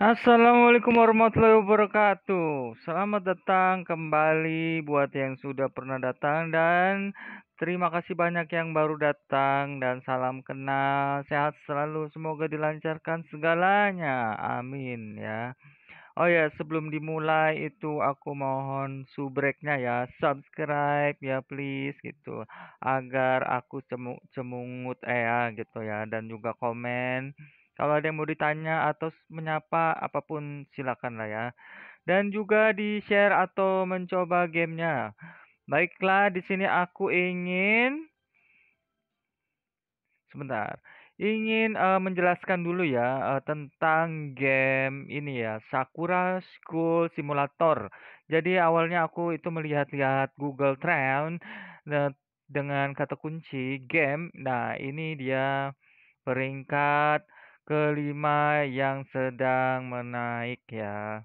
Assalamualaikum warahmatullahi wabarakatuh. Selamat datang kembali buat yang sudah pernah datang dan terima kasih banyak yang baru datang dan salam kenal. Sehat selalu, semoga dilancarkan segalanya. Amin ya. Oh ya, sebelum dimulai itu aku mohon subreknya ya, subscribe ya please gitu agar aku cemungut eh ya gitu ya dan juga komen kalau ada yang mau ditanya atau menyapa apapun silakan lah ya. Dan juga di-share atau mencoba gamenya. Baiklah, di sini aku ingin sebentar ingin uh, menjelaskan dulu ya uh, tentang game ini ya Sakura School Simulator. Jadi awalnya aku itu melihat-lihat Google Trend dengan kata kunci game. Nah ini dia peringkat kelima yang sedang menaik ya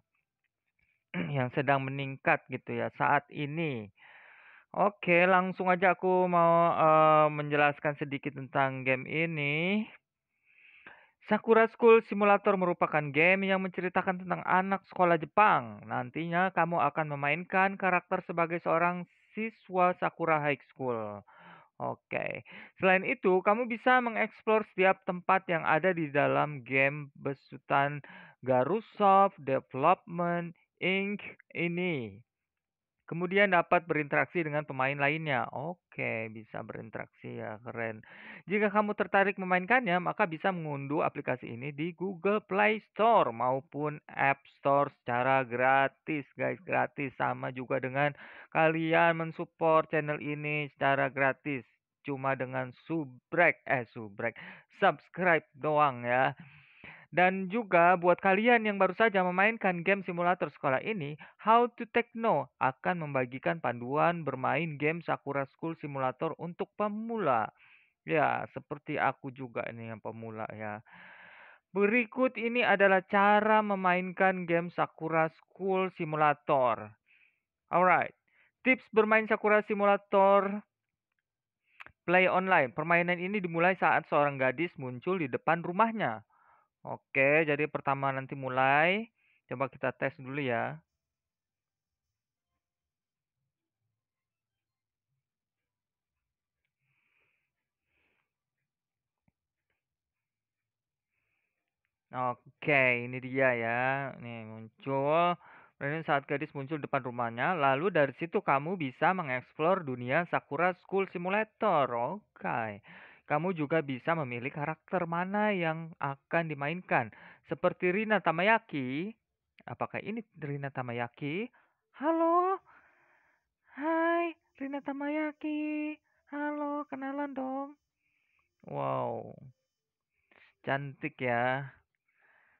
yang sedang meningkat gitu ya saat ini oke langsung aja aku mau uh, menjelaskan sedikit tentang game ini Sakura School Simulator merupakan game yang menceritakan tentang anak sekolah Jepang. Nantinya kamu akan memainkan karakter sebagai seorang siswa Sakura High School. Oke. Selain itu, kamu bisa mengeksplor setiap tempat yang ada di dalam game besutan Garusoft Development Inc. ini. Kemudian dapat berinteraksi dengan pemain lainnya. Oke, bisa berinteraksi ya, keren. Jika kamu tertarik memainkannya, maka bisa mengunduh aplikasi ini di Google Play Store maupun App Store secara gratis, guys. Gratis sama juga dengan kalian mensupport channel ini secara gratis cuma dengan subrek eh subrek subscribe doang ya. Dan juga buat kalian yang baru saja memainkan game simulator sekolah ini, How to Techno akan membagikan panduan bermain game Sakura School Simulator untuk pemula. Ya, seperti aku juga ini yang pemula ya. Berikut ini adalah cara memainkan game Sakura School Simulator. Alright, tips bermain Sakura Simulator Play online. Permainan ini dimulai saat seorang gadis muncul di depan rumahnya. Oke, jadi pertama nanti mulai. Coba kita tes dulu ya. Oke, ini dia ya. Nih muncul. Ini saat gadis muncul depan rumahnya, lalu dari situ kamu bisa mengeksplor dunia Sakura School Simulator. Oke. Kamu juga bisa memilih karakter mana yang akan dimainkan. Seperti Rina Tamayaki. Apakah ini Rina Tamayaki? Halo? Hai, Rina Tamayaki. Halo, kenalan dong. Wow. Cantik ya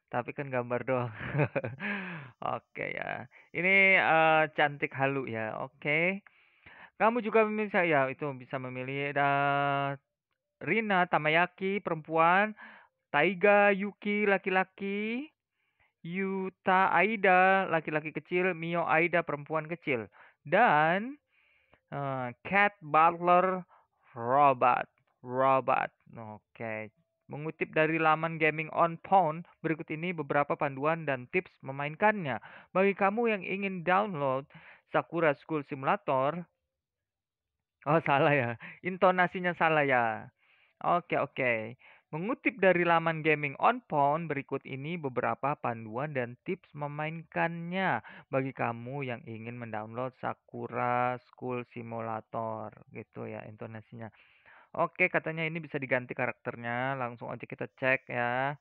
tapi kan gambar doang. Oke okay, ya. Ini uh, cantik halu ya. Oke. Okay. Kamu juga bisa ya itu bisa memilih dan eh, Rina Tamayaki perempuan, Taiga Yuki laki-laki, Yuta Aida laki-laki kecil, Mio Aida perempuan kecil, dan uh, Cat Butler robot, robot. Oke. Okay. Mengutip dari laman Gaming on Pawn, berikut ini beberapa panduan dan tips memainkannya. Bagi kamu yang ingin download Sakura School Simulator, oh salah ya, intonasinya salah ya. Oke, oke. Mengutip dari laman gaming on berikut ini beberapa panduan dan tips memainkannya bagi kamu yang ingin mendownload Sakura School Simulator gitu ya intonasinya. Oke, katanya ini bisa diganti karakternya. Langsung aja kita cek ya.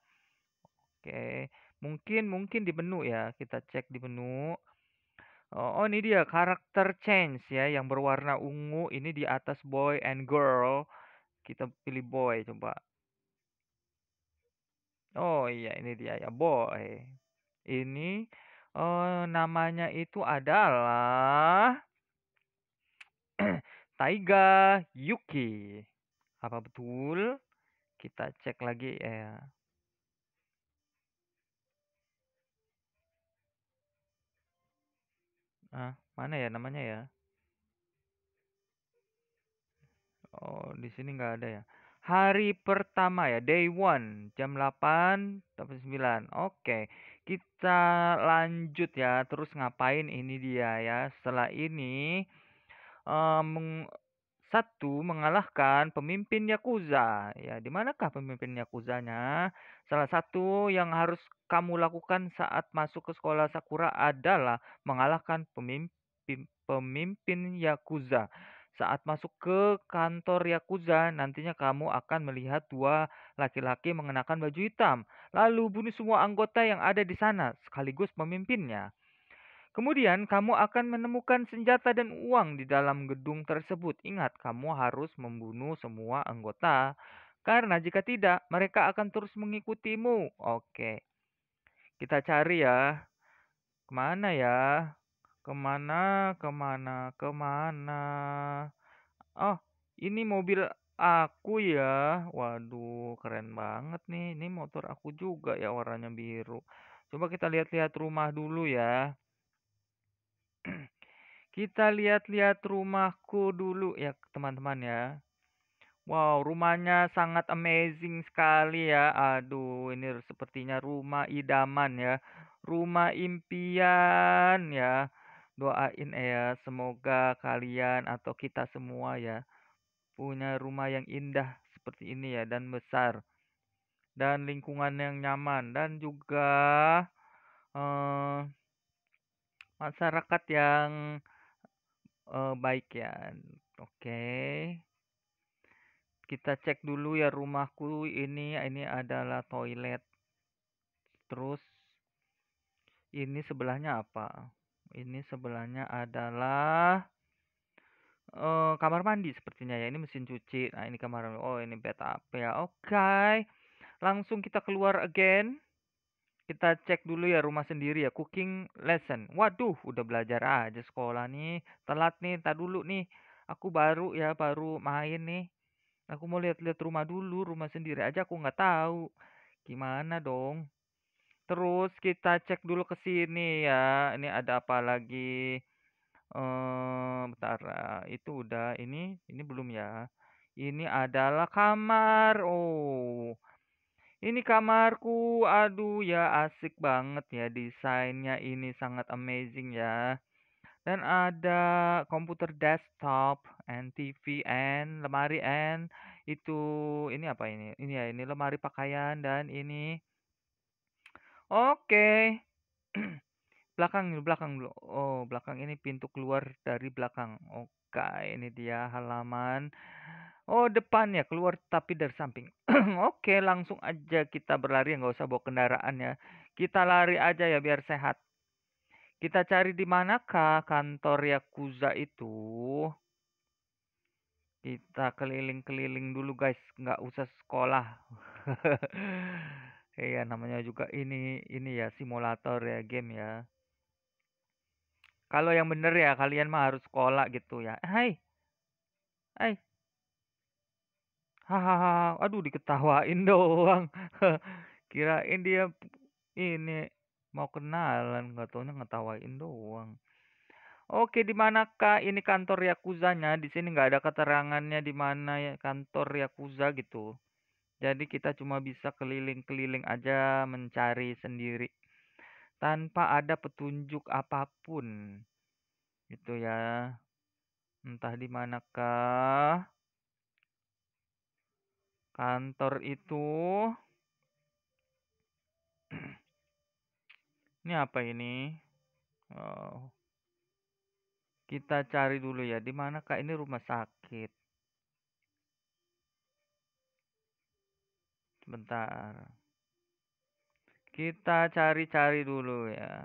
Oke, mungkin mungkin di menu ya. Kita cek di menu. Oh, oh ini dia karakter change ya yang berwarna ungu ini di atas boy and girl kita pilih boy coba. Oh iya ini dia ya boy. Ini uh, namanya itu adalah Taiga Yuki. Apa betul? Kita cek lagi ya. Ah, mana ya namanya ya? Oh, di sini nggak ada ya. Hari pertama ya, day one, jam 8 sampai 9. Oke, kita lanjut ya. Terus ngapain ini dia ya. Setelah ini, um, satu mengalahkan pemimpin Yakuza. Ya, di manakah pemimpin Yakuzanya? Salah satu yang harus kamu lakukan saat masuk ke sekolah Sakura adalah mengalahkan pemimpin pemimpin Yakuza. Saat masuk ke kantor Yakuza, nantinya kamu akan melihat dua laki-laki mengenakan baju hitam, lalu bunuh semua anggota yang ada di sana, sekaligus memimpinnya. Kemudian, kamu akan menemukan senjata dan uang di dalam gedung tersebut. Ingat, kamu harus membunuh semua anggota, karena jika tidak, mereka akan terus mengikutimu. Oke, kita cari ya. Kemana ya? Kemana, kemana, kemana? Oh, ini mobil aku ya. Waduh, keren banget nih. Ini motor aku juga ya warnanya biru. Coba kita lihat-lihat rumah dulu ya. kita lihat-lihat rumahku dulu ya, teman-teman ya. Wow, rumahnya sangat amazing sekali ya. Aduh, ini sepertinya rumah idaman ya. Rumah impian ya doain ya semoga kalian atau kita semua ya punya rumah yang indah seperti ini ya dan besar dan lingkungan yang nyaman dan juga eh, masyarakat yang eh, baik ya oke okay. kita cek dulu ya rumahku ini ini adalah toilet terus ini sebelahnya apa ini sebelahnya adalah uh, kamar mandi sepertinya ya. Ini mesin cuci. Nah, ini kamar mandi. Oh, ini bed apa ya? Oke. Okay. Langsung kita keluar again. Kita cek dulu ya rumah sendiri ya. Cooking lesson. Waduh, udah belajar aja sekolah nih. Telat nih, tak dulu nih. Aku baru ya, baru main nih. Aku mau lihat-lihat rumah dulu, rumah sendiri aja aku nggak tahu. Gimana dong? Terus kita cek dulu ke sini ya. Ini ada apa lagi? Eh, bentar. Itu udah ini, ini belum ya. Ini adalah kamar. Oh. Ini kamarku. Aduh ya asik banget ya desainnya ini sangat amazing ya. Dan ada komputer desktop and TV and lemari and itu ini apa ini? Ini ya, ini lemari pakaian dan ini Oke. belakang dulu, belakang dulu. Oh, belakang ini pintu keluar dari belakang. Oke, ini dia halaman. Oh, depan ya, keluar tapi dari samping. Oke, langsung aja kita berlari, nggak usah bawa kendaraan ya. Kita lari aja ya biar sehat. Kita cari di manakah kantor Yakuza itu? Kita keliling-keliling dulu guys, nggak usah sekolah. Iya, namanya juga ini ini ya simulator ya game ya. Kalau yang bener ya kalian mah harus sekolah gitu ya. Hai. Hai. Hahaha, aduh diketawain doang. Kirain dia ini mau kenalan, nggak taunya ngetawain doang. Oke, di manakah ini kantor Yakuza-nya? Di sini nggak ada keterangannya di mana ya kantor Yakuza gitu. Jadi kita cuma bisa keliling-keliling aja mencari sendiri tanpa ada petunjuk apapun. Gitu ya. Entah di manakah kantor itu. ini apa ini? Oh. Kita cari dulu ya, di manakah ini rumah sakit? Bentar. Kita cari-cari dulu ya.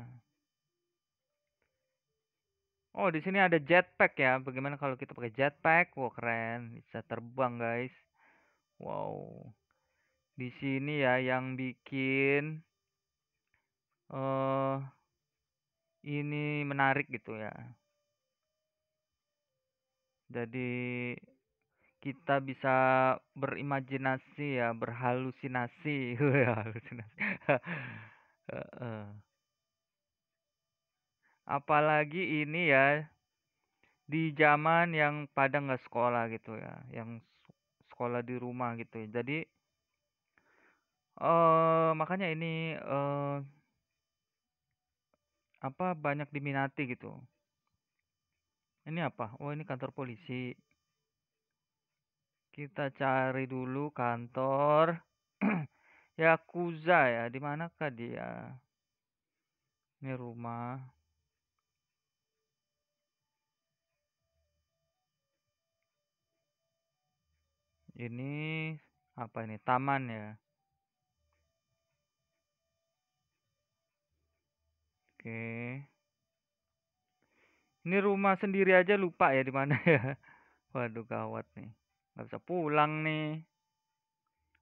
Oh, di sini ada jetpack ya. Bagaimana kalau kita pakai jetpack? Wah, wow, keren. Bisa terbang, guys. Wow. Di sini ya yang bikin uh, ini menarik gitu ya. Jadi kita bisa berimajinasi ya berhalusinasi iya, halusinasi apalagi ini ya di zaman yang pada nggak sekolah gitu ya yang sekolah di rumah gitu ya. jadi uh, makanya ini uh, apa banyak diminati gitu ini apa oh ini kantor polisi kita cari dulu kantor Yakuza ya. Di manakah dia? Ini rumah. Ini apa ini? Taman ya. Oke. Ini rumah sendiri aja lupa ya di mana ya. Waduh gawat nih. Gak bisa pulang nih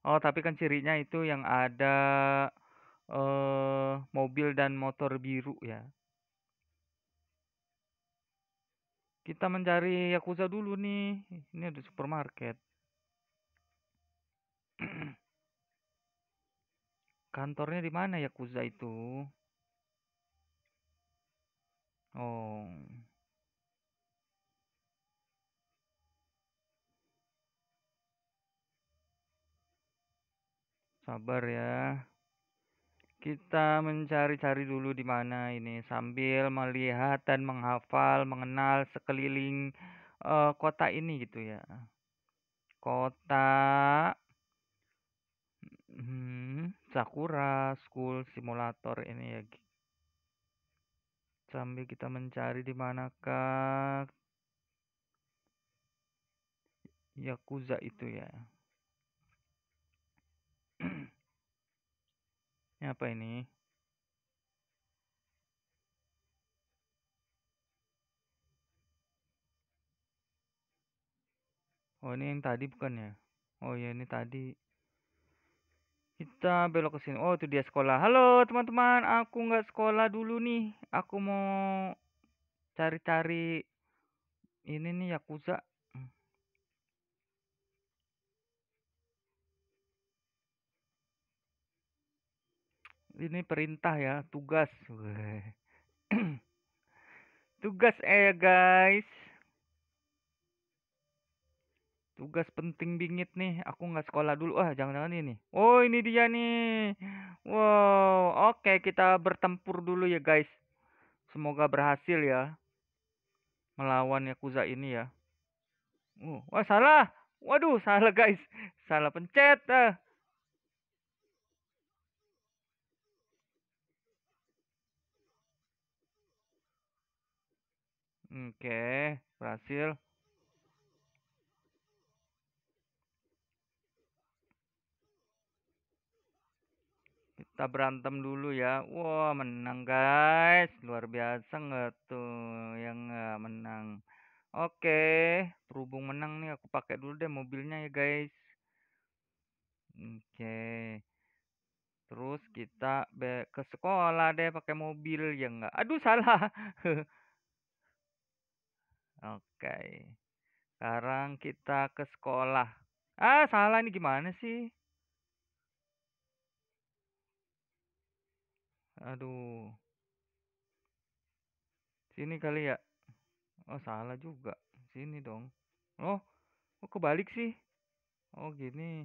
oh tapi kan cirinya itu yang ada eh, mobil dan motor biru ya kita mencari Yakuza dulu nih ini ada supermarket kantornya di mana Yakuza itu oh Sabar ya. Kita mencari-cari dulu di mana ini sambil melihat dan menghafal, mengenal sekeliling uh, kota ini gitu ya. Kota hmm, Sakura School Simulator ini ya. Sambil kita mencari di manakah Yakuza itu ya. Ini apa ini? Oh, ini yang tadi bukan ya? Oh ya, ini tadi. Kita belok ke sini. Oh, itu dia sekolah. Halo, teman-teman. Aku nggak sekolah dulu nih. Aku mau cari-cari ini nih Yakuza. ini perintah ya, tugas. tugas eh guys. Tugas penting bingit nih. Aku nggak sekolah dulu. ah jangan-jangan ini. Oh, ini dia nih. Wow, oke okay, kita bertempur dulu ya guys. Semoga berhasil ya melawan Yakuza ini ya. Uh, wah salah. Waduh, salah guys. Salah pencet. Ah. Oke, berhasil. Kita berantem dulu ya. Wah, wow, menang guys. Luar biasa nggak tuh yang nggak menang. Oke, berhubung menang nih aku pakai dulu deh mobilnya ya guys. Oke. Terus kita ke sekolah deh pakai mobil ya nggak. Aduh, salah. Oke. Sekarang kita ke sekolah. Ah, salah ini gimana sih? Aduh. Sini kali ya. Oh, salah juga. Sini dong. Oh, oh kebalik sih. Oh, gini.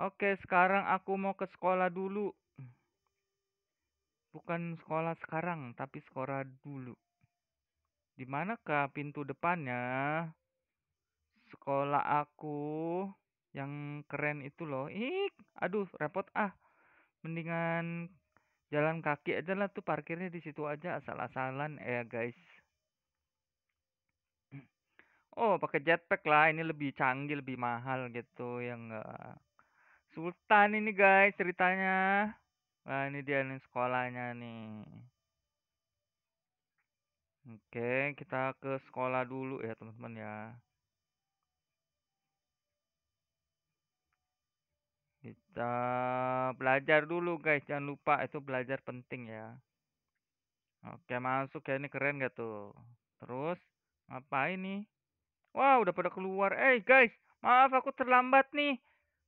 Oke, sekarang aku mau ke sekolah dulu. Bukan sekolah sekarang, tapi sekolah dulu. Di manakah pintu depannya? Sekolah aku yang keren itu loh. Ih, aduh repot ah. Mendingan jalan kaki aja lah tuh parkirnya di situ aja asal-asalan eh guys. Oh, pakai jetpack lah. Ini lebih canggih, lebih mahal gitu yang enggak. Sultan ini guys ceritanya. Nah, ini dia nih sekolahnya nih. Oke, kita ke sekolah dulu ya, teman-teman ya. Kita belajar dulu, guys. Jangan lupa itu belajar penting ya. Oke, masuk ya. Ini keren gak tuh? Terus, apa ini? Wow, udah pada keluar. Eh, hey, guys. Maaf, aku terlambat nih.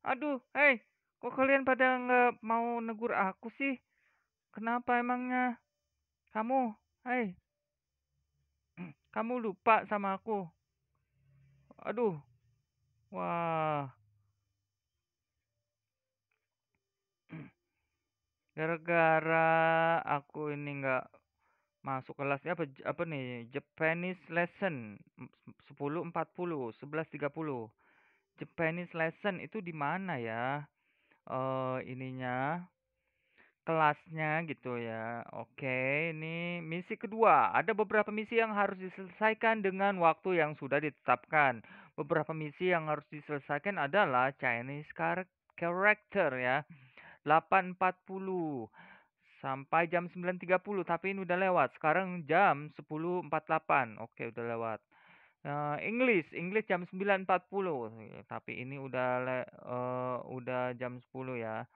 Aduh, hei. Eh, kok kalian pada nggak mau negur aku sih? Kenapa emangnya? Kamu, hei, eh, kamu lupa sama aku. Aduh. Wah. Gara-gara aku ini nggak masuk kelasnya apa, apa nih? Japanese lesson 10.40, 11.30. Japanese lesson itu di mana ya? Uh, ininya kelasnya gitu ya. Oke, ini misi kedua. Ada beberapa misi yang harus diselesaikan dengan waktu yang sudah ditetapkan. Beberapa misi yang harus diselesaikan adalah Chinese character ya. 8.40 sampai jam 9.30 tapi ini udah lewat. Sekarang jam 10.48. Oke, udah lewat. Uh, English, English jam 9.40. Tapi ini udah uh, udah jam 10 ya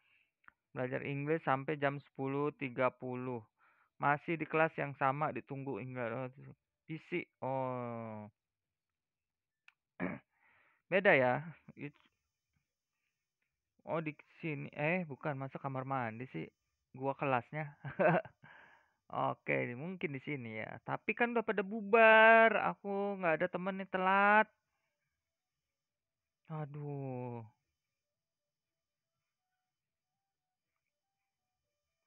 belajar Inggris sampai jam 10.30. Masih di kelas yang sama ditunggu hingga PC. Oh. oh. Beda ya. It's... Oh di sini eh bukan masuk kamar mandi sih. Gua kelasnya. Oke, mungkin di sini ya. Tapi kan udah pada bubar. Aku nggak ada temen nih telat. Aduh.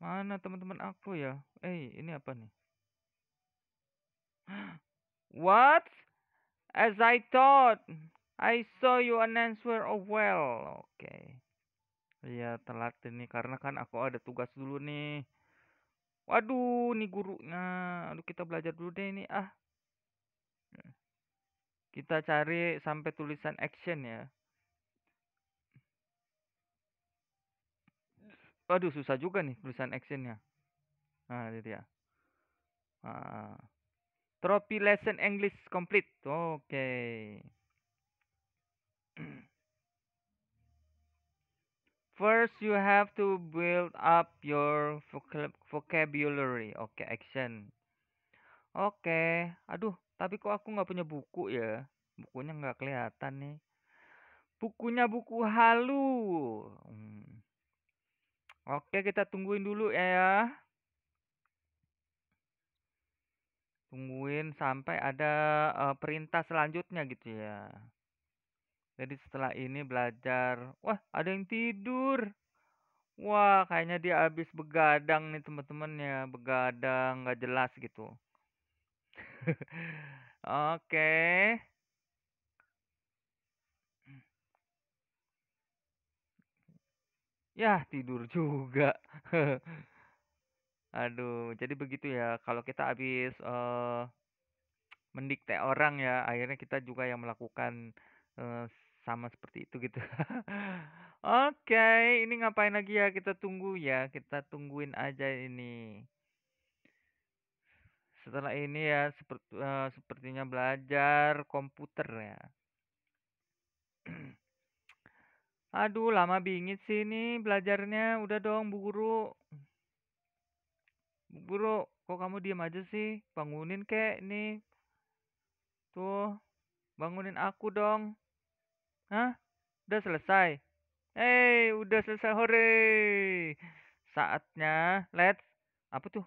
Mana teman-teman aku ya? Eh, ini apa nih? What? As I thought, I saw you an answer. Oh well, oke. Okay. Iya telat ini karena kan aku ada tugas dulu nih. Waduh, nih gurunya. Aduh kita belajar dulu deh ini ah. Hmm. Kita cari sampai tulisan action ya. Waduh susah juga nih tulisan actionnya. Nah jadi ya. Nah. Trophy lesson English complete. Oke. Okay. First, you have to build up your vocabulary. Oke, okay, action. Oke, okay. aduh, tapi kok aku nggak punya buku ya? Bukunya nggak kelihatan nih. Bukunya buku halu. Hmm. Oke, kita tungguin dulu ya. ya. Tungguin sampai ada uh, perintah selanjutnya gitu ya. Jadi setelah ini belajar. Wah, ada yang tidur. Wah, kayaknya dia habis begadang nih teman-teman ya. Begadang, nggak jelas gitu. Oke. Okay. Ya tidur juga. Aduh, jadi begitu ya, kalau kita habis, uh, mendikte orang ya, akhirnya kita juga yang melakukan, uh, sama seperti itu gitu. Oke, ini ngapain lagi ya, kita tunggu ya, kita tungguin aja ini. Setelah ini ya, seperti uh, sepertinya belajar komputer ya. Aduh, lama bingit sih ini belajarnya. Udah dong, Bu Guru. Bu Guru, kok kamu diem aja sih? Bangunin kek ini. Tuh, bangunin aku dong. Hah? Udah selesai? Hei, udah selesai. Hore! Saatnya, let's... Apa tuh?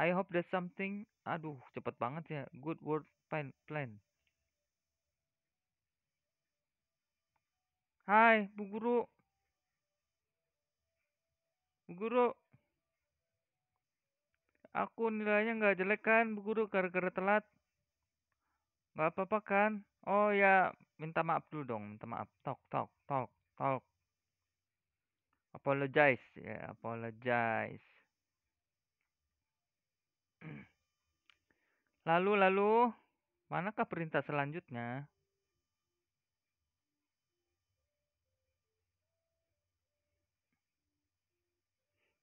I hope there's something. Aduh, cepet banget ya. Good word plan. Hai, Bu Guru. Bu Guru. Aku nilainya nggak jelek kan, Bu Guru, gara-gara telat. Nggak apa-apa kan? Oh ya, minta maaf dulu dong, minta maaf. Tok, tok, tok, tok. Apologize, ya, yeah, apologize. Lalu, lalu, manakah perintah selanjutnya?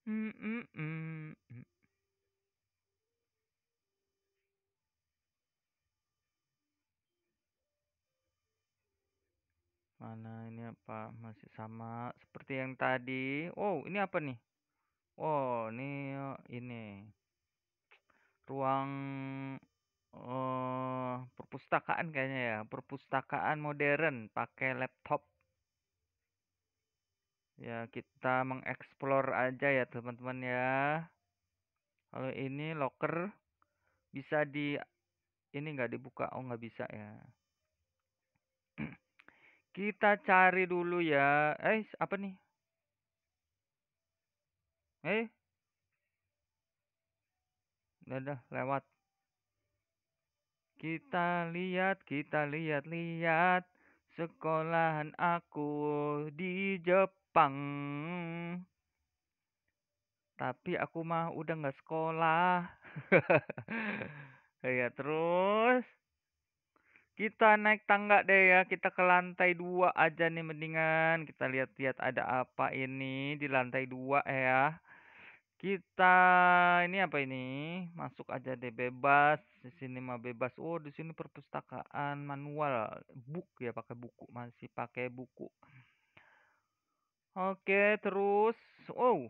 Mana ini apa? Masih sama seperti yang tadi. Wow, ini apa nih? Wow, ini ini ruang uh, perpustakaan kayaknya ya, perpustakaan modern pakai laptop. Ya, kita mengeksplor aja ya, teman-teman ya. Kalau ini locker bisa di ini nggak dibuka. Oh, nggak bisa ya. kita cari dulu ya. Eh, apa nih? Eh. Udah, lewat. Kita lihat, kita lihat, lihat sekolahan aku di Jepang. Jepang. Tapi aku mah udah nggak sekolah. ya terus kita naik tangga deh ya kita ke lantai dua aja nih mendingan kita lihat-lihat ada apa ini di lantai dua ya kita ini apa ini masuk aja deh bebas di sini mah bebas oh di sini perpustakaan manual book ya pakai buku masih pakai buku Oke, terus wow.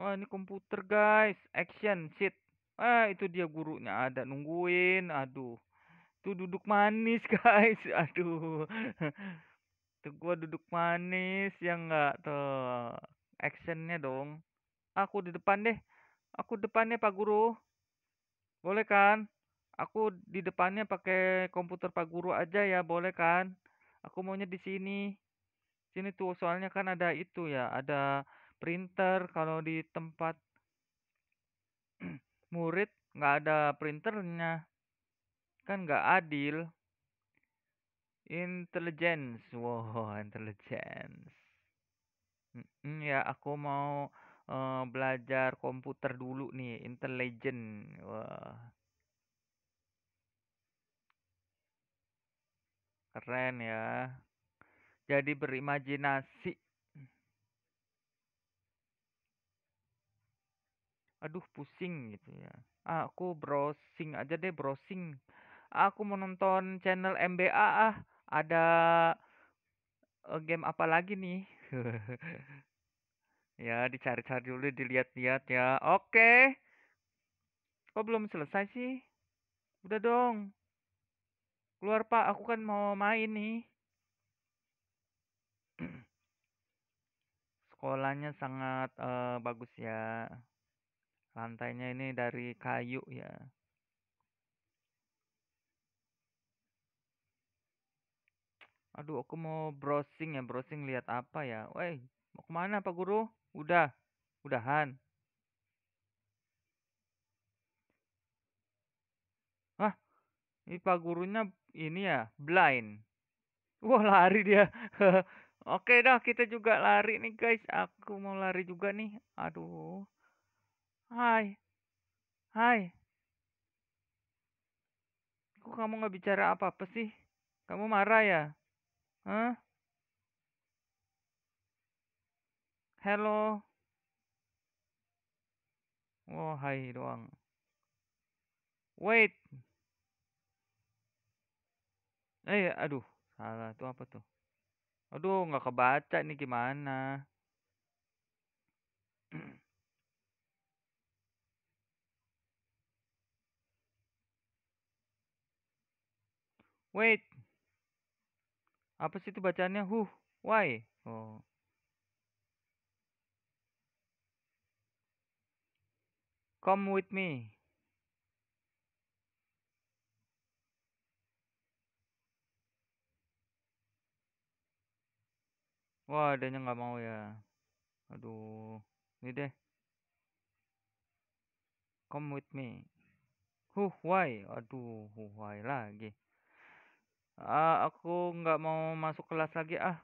Wah, ini komputer, guys. Action shit. Ah, itu dia gurunya ada nungguin. Aduh. Tuh duduk manis, guys. Aduh. Tuh gua duduk manis yang enggak tuh. Actionnya dong. Aku di depan deh. Aku depannya Pak Guru. Boleh kan? Aku di depannya pakai komputer Pak Guru aja ya, boleh kan? Aku maunya di sini. Sini tuh soalnya kan ada itu ya, ada printer kalau di tempat murid nggak ada printernya. Kan nggak adil. Intelligence. Wow, intelligence. hmm ya, aku mau uh, belajar komputer dulu nih, intelligent. Wah. Keren ya. Jadi berimajinasi. Aduh pusing gitu ya. Aku browsing aja deh browsing. Aku menonton channel MBA ah. Ada eh, game apa lagi nih? ya dicari-cari dulu dilihat-lihat ya. Oke. Kok belum selesai sih? Udah dong. Keluar Pak, aku kan mau main nih. Sekolahnya sangat, uh, bagus ya. Lantainya ini dari kayu ya. Aduh aku mau browsing ya, browsing lihat apa ya? Woi, mau kemana Pak Guru? Udah? Udahan? wah Ini Pak Gurunya ini ya, blind? Wah lari dia. Oke dah kita juga lari nih guys. Aku mau lari juga nih. Aduh. Hai. Hai. Kok kamu nggak bicara apa-apa sih? Kamu marah ya? Hah? Hello. Oh, hai doang. Wait. Eh, aduh. Salah. Itu apa tuh? Aduh, nggak kebaca nih gimana. Wait. Apa sih itu bacaannya? Huh, why? Oh. Come with me. Wah, adanya nggak mau ya. Aduh, ini deh. Come with me. Huh, why? Aduh, huh, why lagi. Ah, aku nggak mau masuk kelas lagi ah.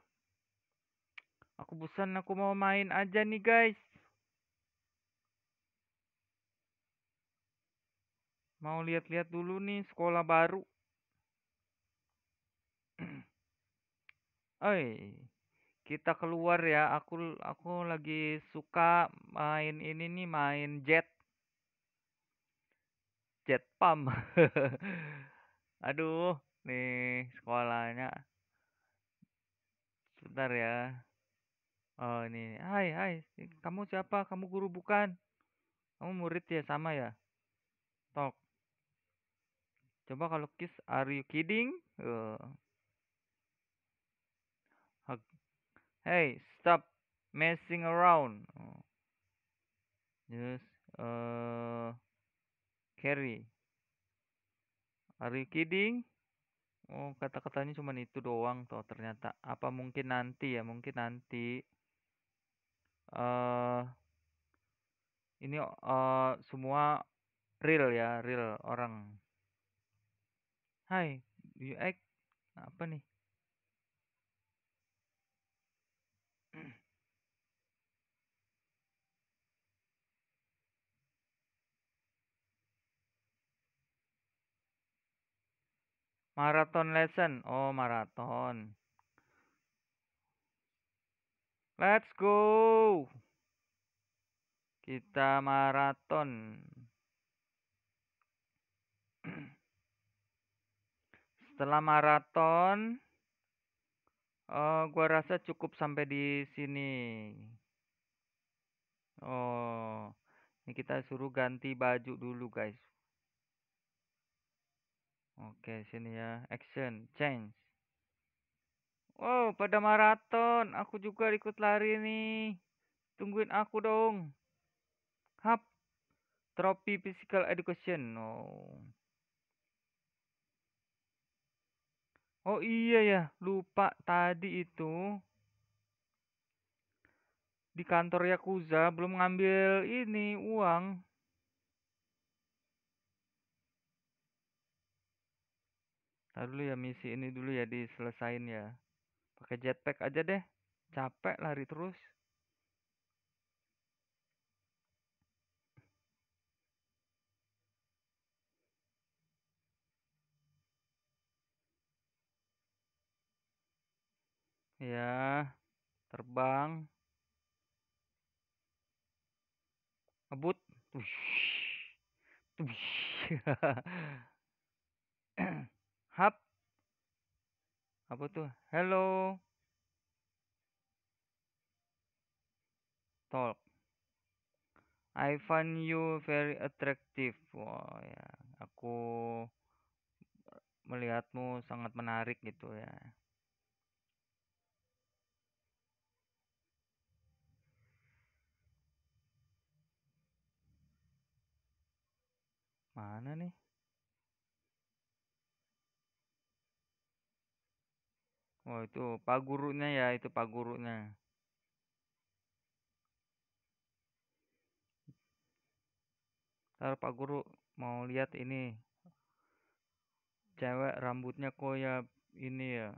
Aku bosan, aku mau main aja nih guys. Mau lihat-lihat dulu nih sekolah baru. Oi. Kita keluar ya. Aku aku lagi suka main ini nih, main jet. Jet pump. Aduh, nih sekolahnya. Sebentar ya. Oh, ini. Hai, hai. Kamu siapa? Kamu guru bukan? Kamu murid ya sama ya? Tok. Coba kalau kiss, are you kidding? Uh. Hey, stop messing around. Oh. Yes, Just uh, carry. Are you kidding? Oh, kata-katanya cuma itu doang toh ternyata. Apa mungkin nanti ya? Mungkin nanti uh, ini uh, semua real ya, real orang. Hai, you act apa nih? Marathon lesson. Oh, maraton. Let's go. Kita maraton. Setelah maraton, uh, gua rasa cukup sampai di sini. Oh, ini kita suruh ganti baju dulu, guys. Oke, sini ya. Action, change. Wow, pada maraton. Aku juga ikut lari nih. Tungguin aku dong. Hap. Trophy Physical Education. Oh. Oh iya ya, lupa tadi itu di kantor Yakuza belum ngambil ini uang Nah, dulu ya misi ini dulu ya diselesain ya. Pakai jetpack aja deh. Capek lari terus. Ya, terbang. Ngebut. Tush. Tush. hap apa tuh hello talk I find you very attractive wow ya aku melihatmu sangat menarik gitu ya mana nih Oh, itu pak gurunya ya, itu pak gurunya. Ntar pak guru mau lihat ini cewek rambutnya kok ya ini ya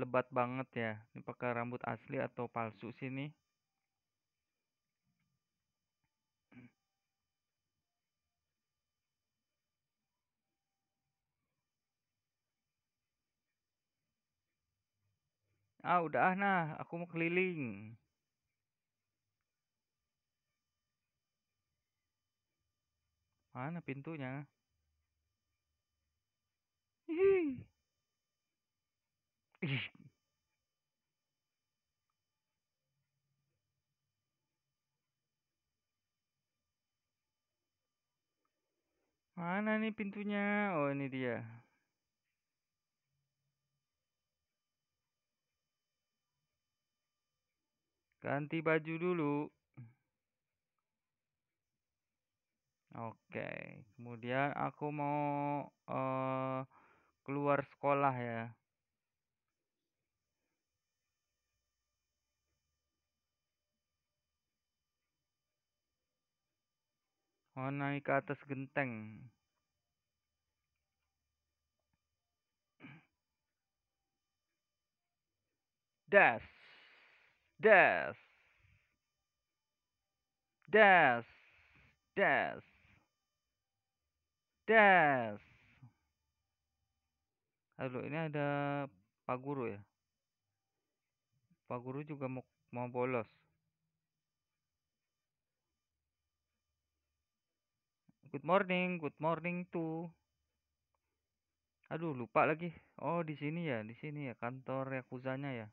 lebat banget ya. Ini pakai rambut asli atau palsu sih nih? Ah, udah ah nah, aku mau keliling. Mana pintunya? Mana nih pintunya? Oh, ini dia. Ganti baju dulu. Oke, kemudian aku mau uh, keluar sekolah ya. Oh, naik ke atas genteng. Das. Das, das, das, das. Halo, ini ada Pak Guru ya Pak Guru juga mau, mau bolos Good morning, good morning tuh. Aduh, lupa lagi. Oh, di sini ya, di sini ya kantor Yakuzanya ya.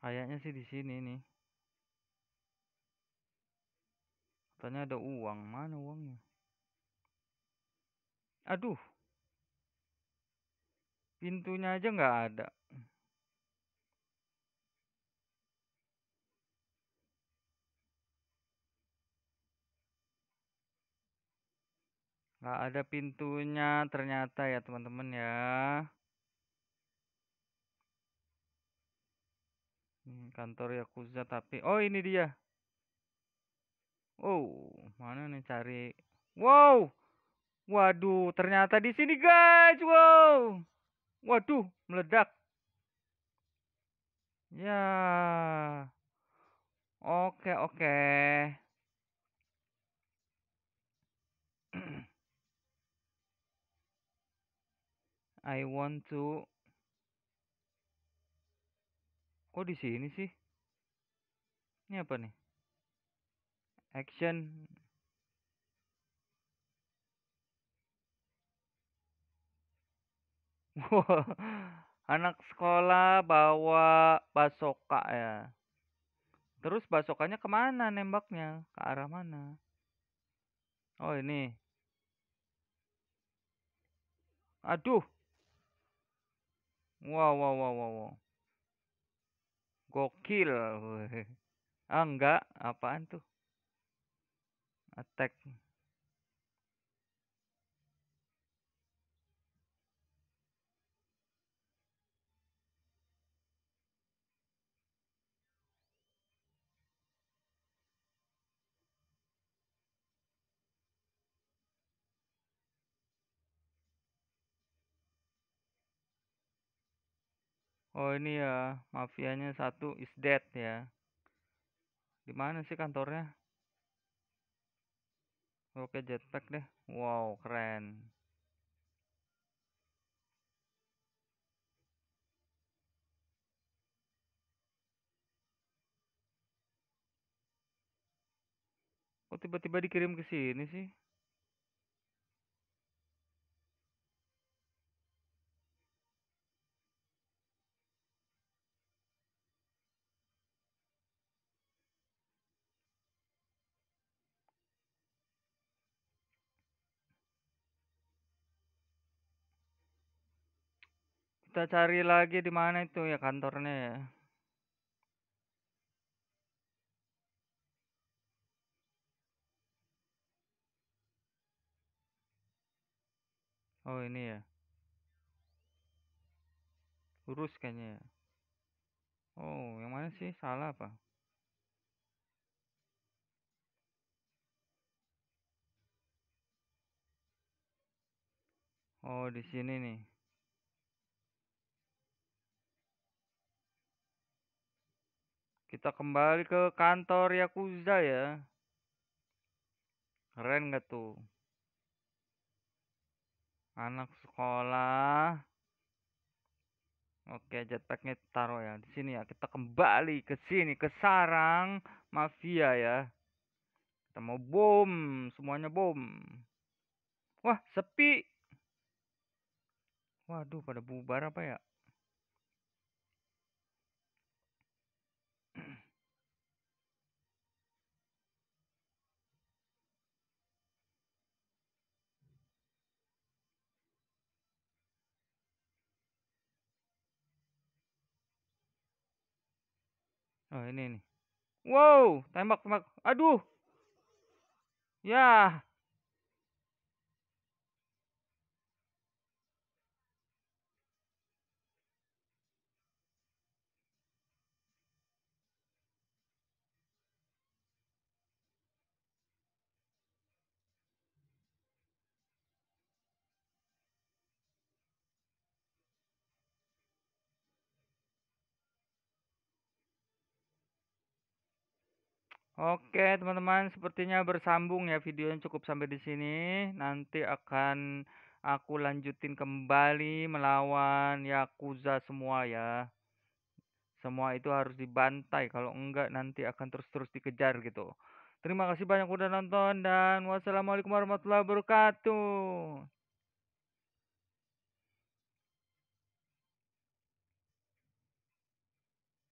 Kayaknya sih di sini nih. Katanya ada uang. Mana uangnya? Aduh. Pintunya aja nggak ada. Nggak ada pintunya ternyata ya teman-teman ya. Hmm, kantor Yakuza tapi oh ini dia. Oh, mana nih cari? Wow. Waduh, ternyata di sini guys. Wow. Waduh, meledak. Ya. Oke, oke. I want to Kok di sini sih? Ini apa nih? Action. Anak sekolah bawa basoka ya. Terus basokannya kemana nembaknya? Ke arah mana? Oh ini. Aduh. Wow, wow, wow, wow, wow. Gokil. Ah enggak, apaan tuh? Attack. Oh ini ya mafianya satu is dead ya. Di mana sih kantornya? Oke jetpack deh. Wow keren. Kok tiba-tiba dikirim ke sini sih? Kita cari lagi di mana itu ya kantornya ya. Oh ini ya. Lurus kayaknya ya. Oh, yang mana sih? Salah apa? Oh, di sini nih. Kita kembali ke kantor Yakuza ya. Keren gak tuh? Anak sekolah. Oke, jetpacknya taruh ya di sini ya. Kita kembali ke sini ke sarang mafia ya. Kita mau bom, semuanya bom. Wah, sepi. Waduh, pada bubar apa ya? Oh ini nih. Wow, tembak tembak. Aduh. Ya, Oke, teman-teman, sepertinya bersambung ya videonya cukup sampai di sini. Nanti akan aku lanjutin kembali melawan yakuza semua ya. Semua itu harus dibantai kalau enggak nanti akan terus-terus dikejar gitu. Terima kasih banyak udah nonton dan wassalamualaikum warahmatullahi wabarakatuh.